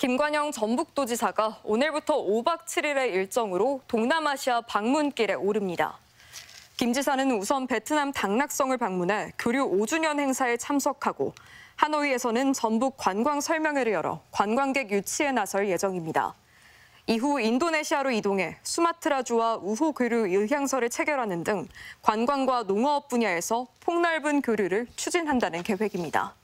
김관영 전북도지사가 오늘부터 5박 7일의 일정으로 동남아시아 방문길에 오릅니다. 김 지사는 우선 베트남 당락성을 방문해 교류 5주년 행사에 참석하고 하노이에서는 전북 관광 설명회를 열어 관광객 유치에 나설 예정입니다. 이후 인도네시아로 이동해 수마트라주와 우호 교류 의향서를 체결하는 등 관광과 농업 분야에서 폭넓은 교류를 추진한다는 계획입니다.